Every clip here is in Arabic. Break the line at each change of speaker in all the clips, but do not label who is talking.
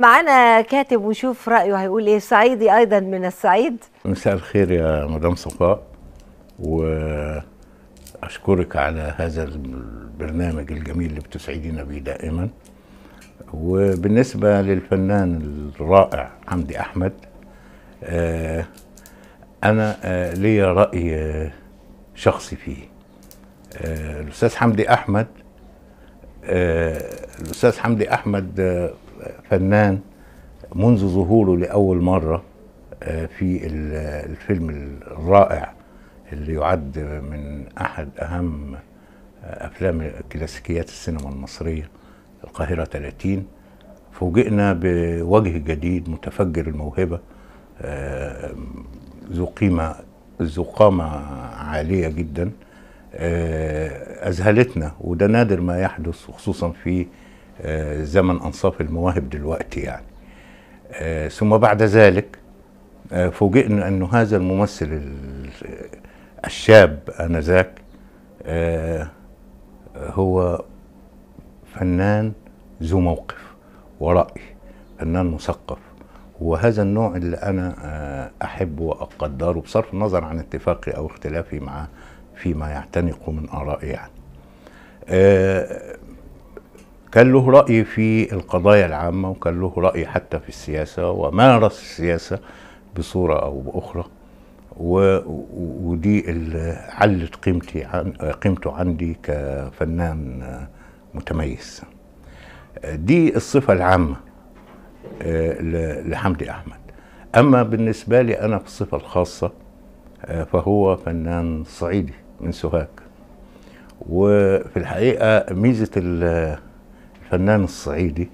معانا كاتب وشوف رايه هيقول ايه صعيدي ايضا من الصعيد مساء الخير يا مدام صفاء واشكرك على هذا البرنامج الجميل اللي بتسعدينا بيه دائما وبالنسبه للفنان الرائع حمدي احمد آه، انا آه، لي ليا راي آه، شخصي فيه الاستاذ حمدي احمد الاستاذ حمدي احمد فنان منذ ظهوره لأول مرة آه، في الفيلم الرائع اللي يعد من أحد أهم آه، أفلام كلاسيكيات السينما المصرية القاهرة 30 فوجئنا بوجه جديد متفجر الموهبة آه، ذو قيمة ذو قامة عالية جدا أذهلتنا وده نادر ما يحدث خصوصا في آه، زمن أنصاف المواهب دلوقتي يعني آه، ثم بعد ذلك آه، فوجئنا انه هذا الممثل الشاب آنذاك هو فنان ذو موقف ورأي فنان مثقف وهذا النوع اللي أنا أحبه وأقدره بصرف النظر عن اتفاقي أو اختلافي معه فيما يعتنق من آرائي يعني كان له رأي في القضايا العامة وكان له رأي حتى في السياسة ومارس السياسة بصورة أو بأخرى و... ودي اللي علت قيمتي عن... قيمته عندي كفنان متميز دي الصفة العامة آه، لحمدي أحمد أما بالنسبة لي أنا في الصفة الخاصة آه، فهو فنان صعيدي من سوهاج وفي الحقيقة ميزة الفنان الصعيدي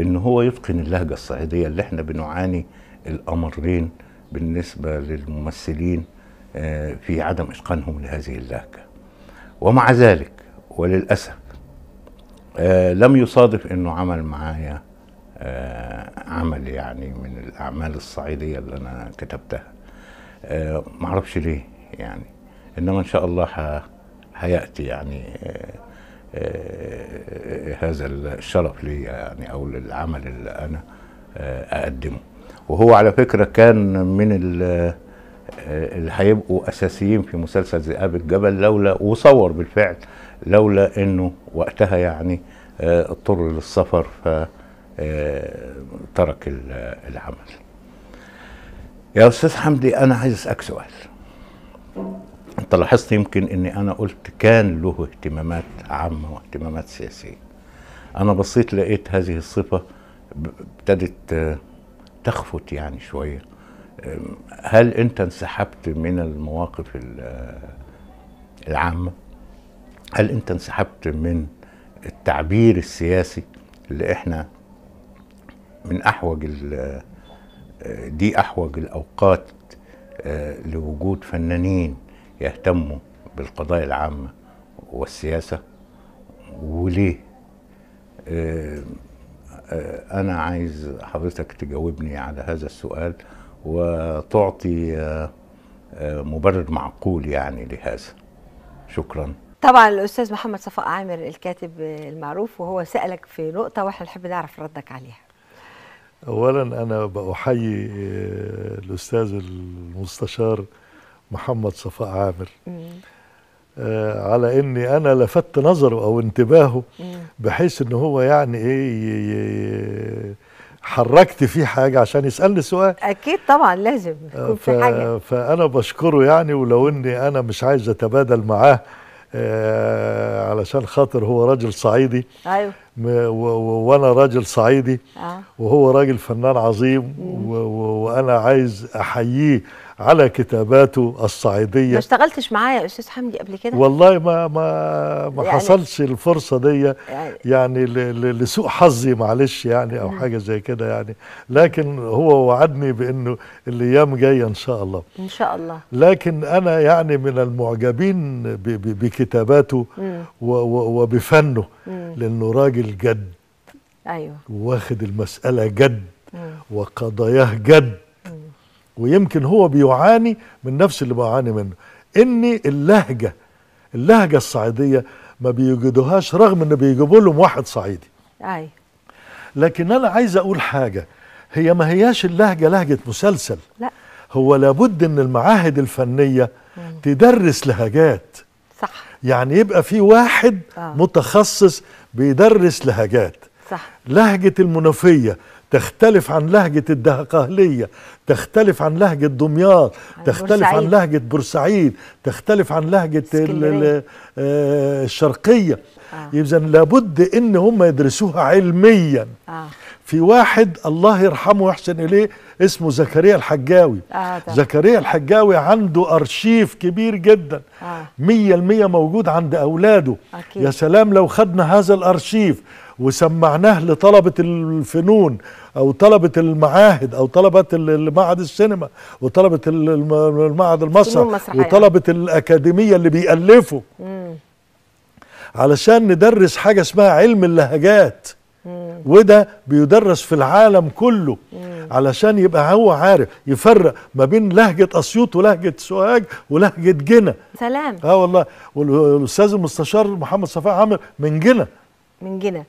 ان هو يتقن اللهجه الصعيديه اللي احنا بنعاني الامرين بالنسبه للممثلين آه، في عدم اتقانهم لهذه اللهجه ومع ذلك وللاسف آه، لم يصادف انه عمل معايا آه، عمل يعني من الاعمال الصعيديه اللي انا كتبتها معرفش ليه يعني انما ان شاء الله هياتي يعني آه، هذا الشرف لي يعني او للعمل اللي انا آه، اقدمه وهو على فكره كان من آه، اللي هيبقوا اساسيين في مسلسل ذئاب الجبل لولا وصور بالفعل لولا انه وقتها يعني اضطر للسفر فترك العمل يا استاذ حمدي انا عايز اسالك سؤال انت لاحظت يمكن اني انا قلت كان له اهتمامات عامه واهتمامات سياسيه انا بصيت لقيت هذه الصفه ابتدت آه، تخفت يعني شويه هل انت انسحبت من المواقف آه، العامه هل انت انسحبت من التعبير السياسي اللي احنا من احوج آه، دي احوج الاوقات لوجود فنانين يهتموا بالقضايا العامة والسياسة وليه آه، آه، أنا عايز حضرتك تجاوبني على هذا السؤال وتعطي آه، مبرر معقول يعني لهذا شكرا طبعا الأستاذ محمد صفاء عامر الكاتب المعروف وهو سألك في نقطة وإحنا نحب نعرف ردك عليها
أولا أنا بأحيي الأستاذ المستشار محمد صفاء عامر آه على اني انا لفت نظره او انتباهه بحيث ان هو يعني ايه حركت فيه حاجه عشان يسالني سؤال
اكيد طبعا لازم آه، يكون في حاجه
فانا بشكره يعني ولو اني انا مش عايز اتبادل معاه آه علشان خاطر هو راجل صعيدي ايوه وانا راجل صعيدي آه. وهو راجل فنان عظيم وانا عايز احييه على كتاباته الصعيديه ما
اشتغلتش معايا يا استاذ حمدي قبل كده
والله ما ما ما يعني حصلش الفرصه دي يعني, يعني لسوء حظي معلش يعني او حاجه زي كده يعني لكن هو وعدني بانه الايام جايه ان شاء الله
ان شاء الله
لكن انا يعني من المعجبين بكتاباته وبفنه لانه راجل الجد ايوه واخد المساله جد وقضاياه جد ويمكن هو بيعاني من نفس اللي بعاني منه ان اللهجه اللهجه الصعيديه ما بيجدوهاش رغم ان بيجيبوا لهم واحد صعيدي ايوه لكن انا عايز اقول حاجه هي ما هياش اللهجه لهجه مسلسل لا هو لابد ان المعاهد الفنيه مم. تدرس لهجات صح يعني يبقى في واحد آه. متخصص بيدرس لهجات صح لهجه المنوفيه تختلف عن لهجة الدهقهلية تختلف عن لهجة دمياط تختلف عن لهجة بورسعيد تختلف عن لهجة آه، الشرقية آه. إذا لابد إن هم يدرسوها علميا آه. في واحد الله يرحمه ويحسن إليه اسمه زكريا الحجاوي آه زكريا الحجاوي عنده أرشيف كبير جدا آه. مية المية موجود عند أولاده أكيد. يا سلام لو خدنا هذا الأرشيف وسمعناه لطلبة الفنون أو طلبة المعاهد أو طلبة معهد السينما وطلبة المعهد المسرح وطلبة الأكاديمية اللي بيألفوا مم. علشان ندرس حاجة اسمها علم اللهجات مم. وده بيدرس في العالم كله مم. علشان يبقى هو عارف يفرق ما بين لهجة أسيوط ولهجة سوهاج ولهجة جنة سلام اه والله والأستاذ المستشار محمد صفاء عامر من جنة من جنة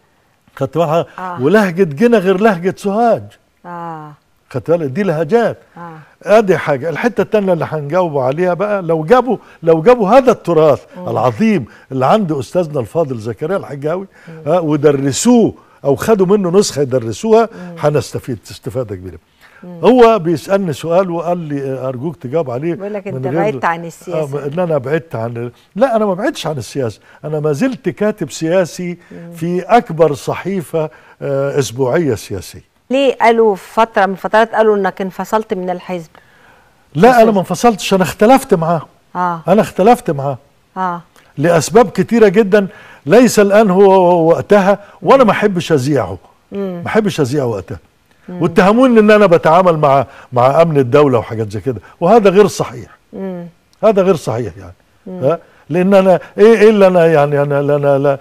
خدت معها آه. ولهجه جنى غير لهجه سوهاج اه خدت بالك دي لهجات آه. ادي آه، حاجه الحته الثانيه اللي هنجاوبه عليها بقى لو جابوا لو جابوا هذا التراث مم. العظيم اللي عند استاذنا الفاضل زكريا الحجاوي آه، ودرسوه او خدوا منه نسخه يدرسوها هنستفيد استفاده كبيره هو بيسالني سؤال وقال لي آه، ارجوك تجاوب عليه بيقول لك انت بعدت عن السياسه آه ان انا بعدت عن لا انا ما بعدتش عن السياسه انا ما زلت كاتب سياسي في اكبر صحيفه آه اسبوعيه سياسيه
ليه قالوا فتره من فترات قالوا انك انفصلت من الحزب
لا فصلت. انا ما انفصلتش انا اختلفت معاه آه. انا اختلفت معاه آه. لاسباب كتيره جدا ليس الان هو وقتها وانا ما احبش اذيعه ما احبش اذيعه وقتها واتهموني ان انا بتعامل مع مع امن الدوله وحاجات زي كده وهذا غير صحيح مم. هذا غير صحيح يعني لان انا ايه ايه اللي انا يعني انا لا لا لا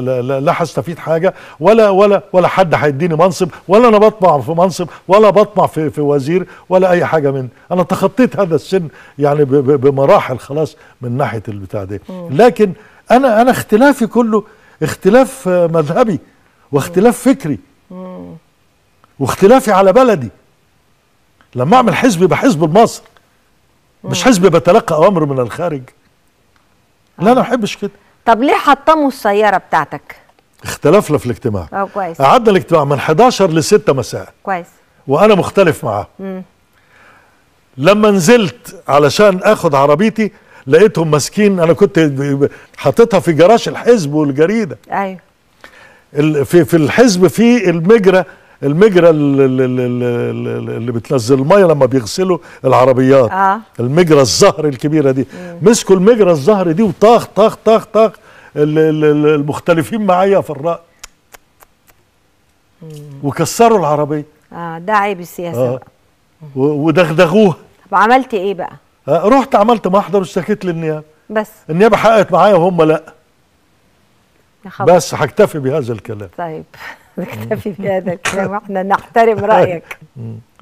لا, لا, لا, هستفيد حاجه ولا ولا ولا حد هيديني منصب ولا انا بطمع في منصب ولا بطمع في في وزير ولا اي حاجه من انا تخطيت هذا السن يعني بمراحل خلاص من ناحيه البتاع دي لكن انا انا اختلافي كله اختلاف مذهبي واختلاف فكري واختلافي على بلدي لما اعمل حزب يبقى حزب لمصر مش حزب بتلقى اوامر من الخارج لا انا ما بحبش كده
طب ليه حطموا السياره بتاعتك
اختلفنا في الاجتماع اه كويس قعدنا الاجتماع من 11 ل 6 مساء كويس وانا مختلف معاه لما نزلت علشان اخد عربيتي لقيتهم ماسكين انا كنت حاططها في جراج الحزب والجريده ايوه في في الحزب في المجره المجرى اللي بتنزل الميه لما بيغسلوا العربيات آه. المجرى الزهر الكبيره دي مم. مسكوا المجرى الزهر دي وطاخ طاخ طاخ طاخ المختلفين معايا في الراي وكسروا العربيه
اه ده عيب السياسه
آه. ودغدغوها
طب عملت ايه بقى؟
آه رحت عملت محضر واشتكيت للنيابه بس النيابه حققت معايا وهم لا بس هكتفي بهذا الكلام
طيب نكتفي بهذا الكلام واحنا نحترم رايك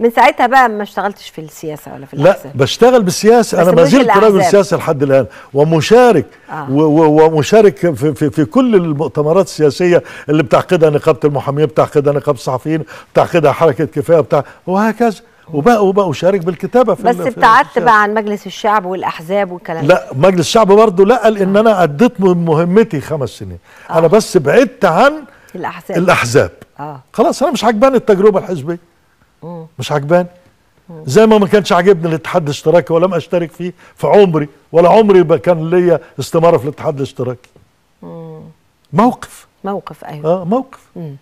من ساعتها بقى ما اشتغلتش في السياسه ولا في الاحزاب
لا بشتغل بالسياسه انا ما زلت راجل سياسي لحد الان ومشارك آه. ومشارك في, في, في كل المؤتمرات السياسيه اللي بتعقدها نقابه المحامين بتعقدها نقابه الصحفيين بتعقدها حركه كفايه بتاع وهكذا وبقى وبقى اشارك بالكتابه في بس ابتعدت بقى
عن مجلس الشعب والاحزاب والكلام لا
مجلس الشعب برضه لا لان آه. انا اديت مهمتي خمس سنين آه. انا بس بعدت عن
الاحزاب الاحزاب آه. خلاص
انا مش عجباني التجربه الحزبيه مش عجباني زي ما ما كانش عاجبني الاتحاد الاشتراكي ولم اشترك فيه في عمري ولا عمري ما كان ليا استماره في الاتحاد الاشتراكي مم. موقف موقف ايوه اه موقف مم.